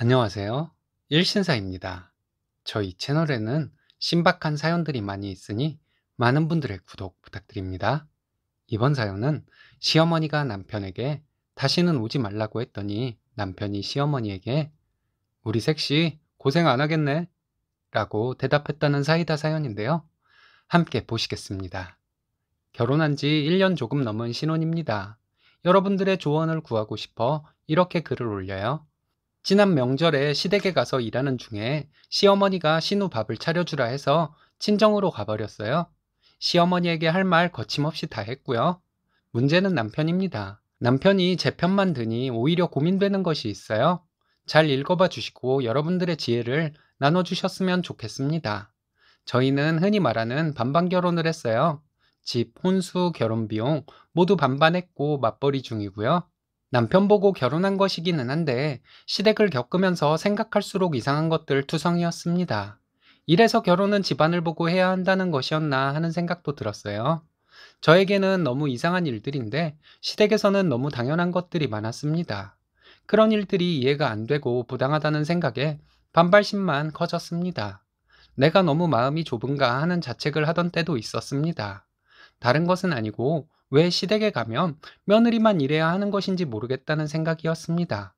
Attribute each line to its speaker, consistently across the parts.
Speaker 1: 안녕하세요. 일신사입니다. 저희 채널에는 신박한 사연들이 많이 있으니 많은 분들의 구독 부탁드립니다. 이번 사연은 시어머니가 남편에게 다시는 오지 말라고 했더니 남편이 시어머니에게 우리 색시 고생 안 하겠네 라고 대답했다는 사이다 사연인데요. 함께 보시겠습니다. 결혼한 지 1년 조금 넘은 신혼입니다. 여러분들의 조언을 구하고 싶어 이렇게 글을 올려요. 지난 명절에 시댁에 가서 일하는 중에 시어머니가 신우 밥을 차려주라 해서 친정으로 가버렸어요. 시어머니에게 할 말 거침없이 다 했고요. 문제는 남편입니다. 남편이 제 편만 드니 오히려 고민되는 것이 있어요. 잘 읽어봐 주시고 여러분들의 지혜를 나눠주셨으면 좋겠습니다. 저희는 흔히 말하는 반반 결혼을 했어요. 집, 혼수, 결혼 비용 모두 반반했고 맞벌이 중이고요. 남편 보고 결혼한 것이기는 한데 시댁을 겪으면서 생각할수록 이상한 것들 투성이었습니다. 이래서 결혼은 집안을 보고 해야 한다는 것이었나 하는 생각도 들었어요. 저에게는 너무 이상한 일들인데 시댁에서는 너무 당연한 것들이 많았습니다. 그런 일들이 이해가 안 되고 부당하다는 생각에 반발심만 커졌습니다. 내가 너무 마음이 좁은가 하는 자책을 하던 때도 있었습니다. 다른 것은 아니고 왜 시댁에 가면 며느리만 일해야 하는 것인지 모르겠다는 생각이었습니다.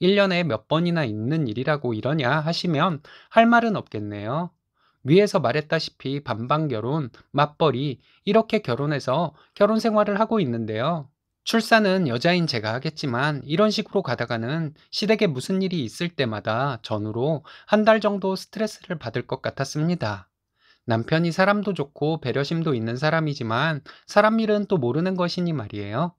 Speaker 1: 1년에 몇 번이나 있는 일이라고 이러냐 하시면 할 말은 없겠네요. 위에서 말했다시피 반반 결혼, 맞벌이, 이렇게 결혼해서 결혼 생활을 하고 있는데요. 출산은 여자인 제가 하겠지만 이런 식으로 가다가는 시댁에 무슨 일이 있을 때마다 전후로 한 달 정도 스트레스를 받을 것 같았습니다. 남편이 사람도 좋고 배려심도 있는 사람이지만 사람 일은 또 모르는 것이니 말이에요.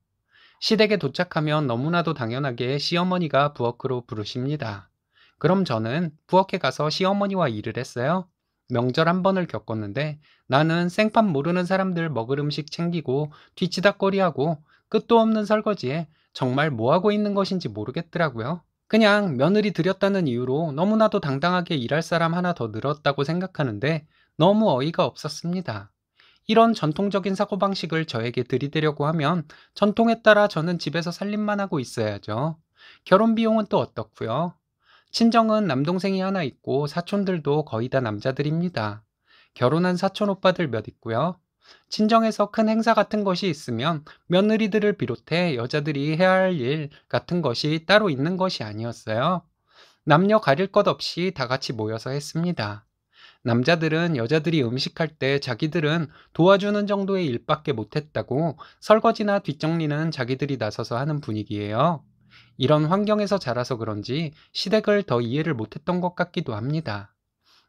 Speaker 1: 시댁에 도착하면 너무나도 당연하게 시어머니가 부엌으로 부르십니다. 그럼 저는 부엌에 가서 시어머니와 일을 했어요. 명절 한 번을 겪었는데 나는 생판 모르는 사람들 먹을 음식 챙기고 뒤치다 꼬리하고 끝도 없는 설거지에 정말 뭐하고 있는 것인지 모르겠더라고요. 그냥 며느리 들였다는 이유로 너무나도 당당하게 일할 사람 하나 더 늘었다고 생각하는데 너무 어이가 없었습니다. 이런 전통적인 사고방식을 저에게 들이대려고 하면 전통에 따라 저는 집에서 살림만 하고 있어야죠. 결혼 비용은 또 어떻고요? 친정은 남동생이 하나 있고 사촌들도 거의 다 남자들입니다. 결혼한 사촌 오빠들 몇 있고요. 친정에서 큰 행사 같은 것이 있으면 며느리들을 비롯해 여자들이 해야 할 일 같은 것이 따로 있는 것이 아니었어요. 남녀 가릴 것 없이 다 같이 모여서 했습니다. 남자들은 여자들이 음식할 때 자기들은 도와주는 정도의 일밖에 못했다고 설거지나 뒷정리는 자기들이 나서서 하는 분위기예요. 이런 환경에서 자라서 그런지 시댁을 더 이해를 못했던 것 같기도 합니다.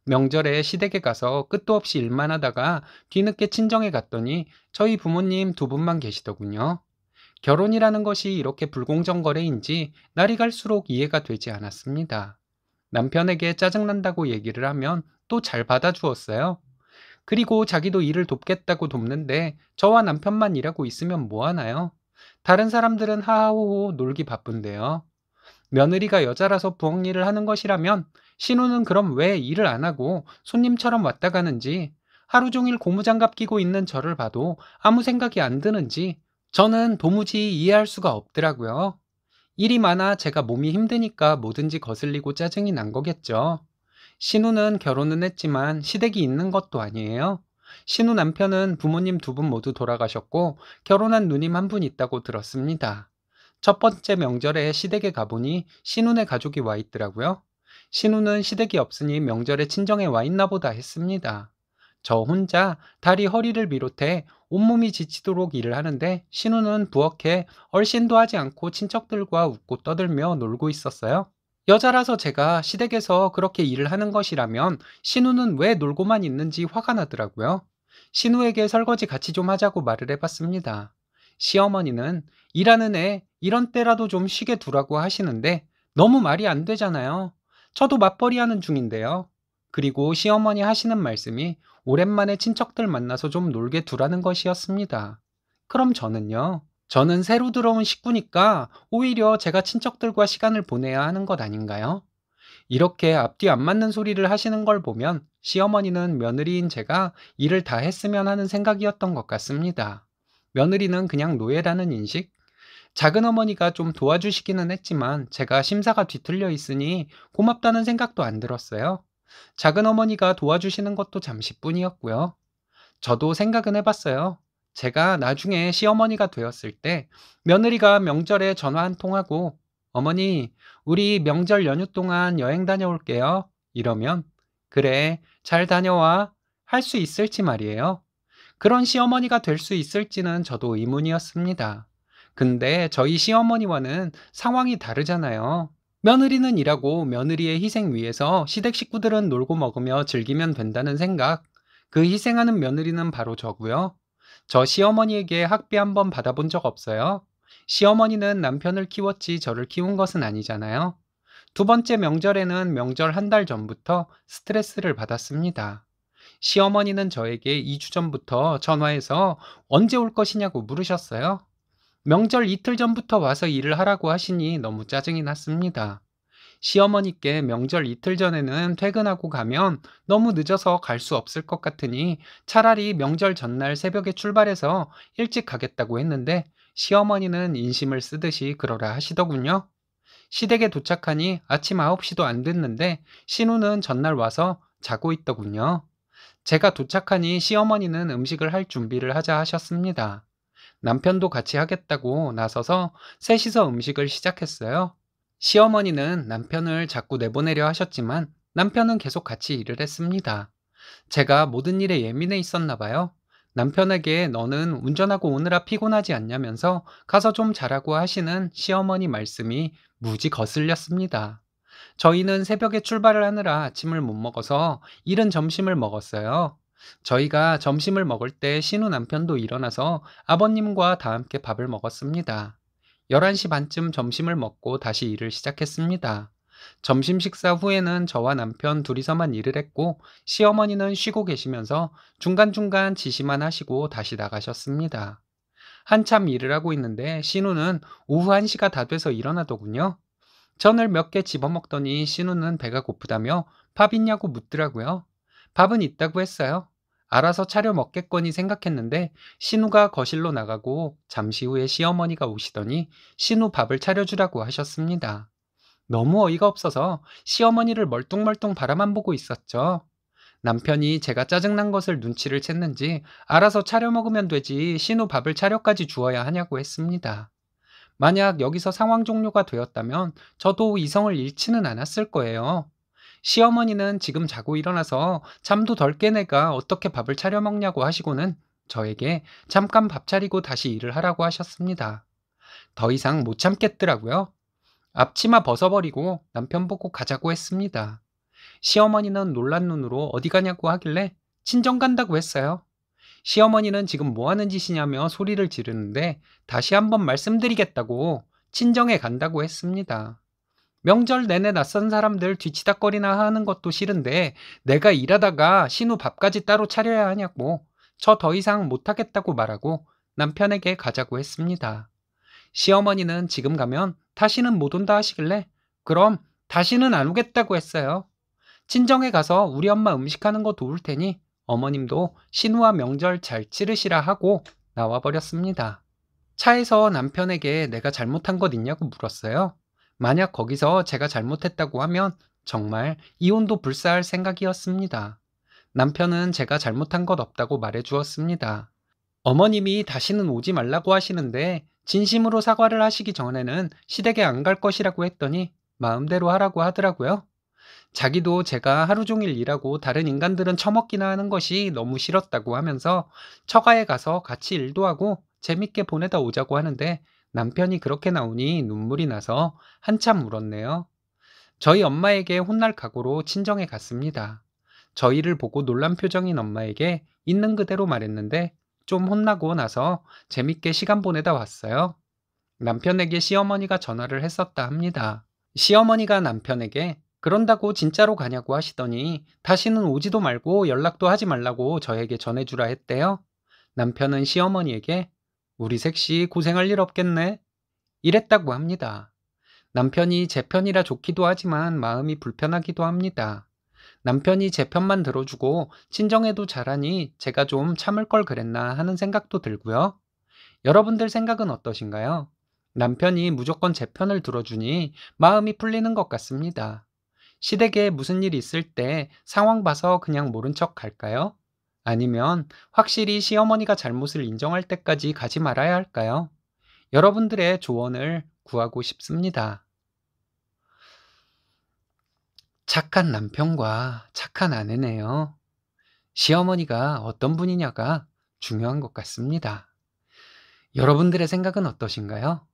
Speaker 1: 명절에 시댁에 가서 끝도 없이 일만 하다가 뒤늦게 친정에 갔더니 저희 부모님 두 분만 계시더군요. 결혼이라는 것이 이렇게 불공정 거래인지 날이 갈수록 이해가 되지 않았습니다. 남편에게 짜증난다고 얘기를 하면 또 잘 받아주었어요. 그리고 자기도 일을 돕겠다고 돕는데 저와 남편만 일하고 있으면 뭐하나요? 다른 사람들은 하하호호 놀기 바쁜데요. 며느리가 여자라서 부엌 일을 하는 것이라면 신우는 그럼 왜 일을 안 하고 손님처럼 왔다 가는지 하루 종일 고무장갑 끼고 있는 저를 봐도 아무 생각이 안 드는지 저는 도무지 이해할 수가 없더라고요. 일이 많아 제가 몸이 힘드니까 뭐든지 거슬리고 짜증이 난 거겠죠. 신우는 결혼은 했지만 시댁이 있는 것도 아니에요. 신우 남편은 부모님 두 분 모두 돌아가셨고 결혼한 누님 한 분 있다고 들었습니다. 첫 번째 명절에 시댁에 가보니 신우네 가족이 와 있더라고요. 신우는 시댁이 없으니 명절에 친정에 와 있나 보다 했습니다. 저 혼자 다리 허리를 비롯해 온몸이 지치도록 일을 하는데 신우는 부엌에 얼씬도 하지 않고 친척들과 웃고 떠들며 놀고 있었어요. 여자라서 제가 시댁에서 그렇게 일을 하는 것이라면 신우는 왜 놀고만 있는지 화가 나더라고요. 신우에게 설거지 같이 좀 하자고 말을 해봤습니다. 시어머니는 일하는 애 이런 때라도 좀 쉬게 두라고 하시는데 너무 말이 안 되잖아요. 저도 맞벌이 하는 중인데요. 그리고 시어머니 하시는 말씀이 오랜만에 친척들 만나서 좀 놀게 두라는 것이었습니다. 그럼 저는요. 저는 새로 들어온 식구니까 오히려 제가 친척들과 시간을 보내야 하는 것 아닌가요? 이렇게 앞뒤 안 맞는 소리를 하시는 걸 보면 시어머니는 며느리인 제가 일을 다 했으면 하는 생각이었던 것 같습니다. 며느리는 그냥 노예라는 인식? 작은 어머니가 좀 도와주시기는 했지만 제가 심사가 뒤틀려 있으니 고맙다는 생각도 안 들었어요. 작은 어머니가 도와주시는 것도 잠시뿐이었고요. 저도 생각은 해봤어요. 제가 나중에 시어머니가 되었을 때 며느리가 명절에 전화 한 통하고 어머니, 우리 명절 연휴 동안 여행 다녀올게요. 이러면 그래, 잘 다녀와. 할 수 있을지 말이에요. 그런 시어머니가 될 수 있을지는 저도 의문이었습니다. 근데 저희 시어머니와는 상황이 다르잖아요. 며느리는 일하고 며느리의 희생 위에서 시댁 식구들은 놀고 먹으며 즐기면 된다는 생각. 그 희생하는 며느리는 바로 저고요. 저 시어머니에게 학비 한번 받아본 적 없어요. 시어머니는 남편을 키웠지 저를 키운 것은 아니잖아요. 두 번째 명절에는 명절 한 달 전부터 스트레스를 받았습니다. 시어머니는 저에게 2주 전부터 전화해서 언제 올 것이냐고 물으셨어요. 명절 이틀 전부터 와서 일을 하라고 하시니 너무 짜증이 났습니다. 시어머니께 명절 이틀 전에는 퇴근하고 가면 너무 늦어서 갈 수 없을 것 같으니 차라리 명절 전날 새벽에 출발해서 일찍 가겠다고 했는데 시어머니는 인심을 쓰듯이 그러라 하시더군요. 시댁에 도착하니 아침 9시도 안 됐는데 신우는 전날 와서 자고 있더군요. 제가 도착하니 시어머니는 음식을 할 준비를 하자 하셨습니다. 남편도 같이 하겠다고 나서서 셋이서 음식을 시작했어요. 시어머니는 남편을 자꾸 내보내려 하셨지만 남편은 계속 같이 일을 했습니다. 제가 모든 일에 예민해 있었나 봐요. 남편에게 너는 운전하고 오느라 피곤하지 않냐면서 가서 좀 자라고 하시는 시어머니 말씀이 무지 거슬렸습니다. 저희는 새벽에 출발을 하느라 아침을 못 먹어서 이른 점심을 먹었어요. 저희가 점심을 먹을 때 신우 남편도 일어나서 아버님과 다 함께 밥을 먹었습니다. 11시 반쯤 점심을 먹고 다시 일을 시작했습니다. 점심 식사 후에는 저와 남편 둘이서만 일을 했고 시어머니는 쉬고 계시면서 중간중간 지시만 하시고 다시 나가셨습니다. 한참 일을 하고 있는데 신우는 오후 1시가 다 돼서 일어나더군요. 전을 몇 개 집어먹더니 신우는 배가 고프다며 밥 있냐고 묻더라고요. 밥은 있다고 했어요. 알아서 차려 먹겠거니 생각했는데 신우가 거실로 나가고 잠시 후에 시어머니가 오시더니 신우 밥을 차려주라고 하셨습니다. 너무 어이가 없어서 시어머니를 멀뚱멀뚱 바라만 보고 있었죠. 남편이 제가 짜증난 것을 눈치를 챘는지 알아서 차려 먹으면 되지 신우 밥을 차려까지 주어야 하냐고 했습니다. 만약 여기서 상황 종료가 되었다면 저도 이성을 잃지는 않았을 거예요. 시어머니는 지금 자고 일어나서 잠도 덜깨 애가 어떻게 밥을 차려 먹냐고 하시고는 저에게 잠깐 밥 차리고 다시 일을 하라고 하셨습니다. 더 이상 못 참겠더라고요. 앞치마 벗어버리고 남편 보고 가자고 했습니다. 시어머니는 놀란 눈으로 어디 가냐고 하길래 친정 간다고 했어요. 시어머니는 지금 뭐 하는 짓이냐며 소리를 지르는데 다시 한번 말씀드리겠다고 친정에 간다고 했습니다. 명절 내내 낯선 사람들 뒤치다거리나 하는 것도 싫은데 내가 일하다가 신우 밥까지 따로 차려야 하냐고 저 더 이상 못하겠다고 말하고 남편에게 가자고 했습니다. 시어머니는 지금 가면 다시는 못 온다 하시길래 그럼 다시는 안 오겠다고 했어요. 친정에 가서 우리 엄마 음식하는 거 도울 테니 어머님도 신우와 명절 잘 치르시라 하고 나와버렸습니다. 차에서 남편에게 내가 잘못한 것 있냐고 물었어요. 만약 거기서 제가 잘못했다고 하면 정말 이혼도 불사할 생각이었습니다. 남편은 제가 잘못한 것 없다고 말해 주었습니다. 어머님이 다시는 오지 말라고 하시는데 진심으로 사과를 하시기 전에는 시댁에 안 갈 것이라고 했더니 마음대로 하라고 하더라고요. 자기도 제가 하루 종일 일하고 다른 인간들은 처먹기나 하는 것이 너무 싫었다고 하면서 처가에 가서 같이 일도 하고 재밌게 보내다 오자고 하는데 남편이 그렇게 나오니 눈물이 나서 한참 울었네요. 저희 엄마에게 혼날 각오로 친정에 갔습니다. 저희를 보고 놀란 표정인 엄마에게 있는 그대로 말했는데 좀 혼나고 나서 재밌게 시간 보내다 왔어요. 남편에게 시어머니가 전화를 했었다 합니다. 시어머니가 남편에게 그런다고 진짜로 가냐고 하시더니 다시는 오지도 말고 연락도 하지 말라고 저에게 전해주라 했대요. 남편은 시어머니에게 우리 색시 고생할 일 없겠네. 이랬다고 합니다. 남편이 제 편이라 좋기도 하지만 마음이 불편하기도 합니다. 남편이 제 편만 들어주고 친정에도 잘하니 제가 좀 참을 걸 그랬나 하는 생각도 들고요. 여러분들 생각은 어떠신가요? 남편이 무조건 제 편을 들어주니 마음이 풀리는 것 같습니다. 시댁에 무슨 일 있을 때 상황 봐서 그냥 모른 척 갈까요? 아니면 확실히 시어머니가 잘못을 인정할 때까지 가지 말아야 할까요? 여러분들의 조언을 구하고 싶습니다. 착한 남편과 착한 아내네요. 시어머니가 어떤 분이냐가 중요한 것 같습니다. 여러분들의 생각은 어떠신가요?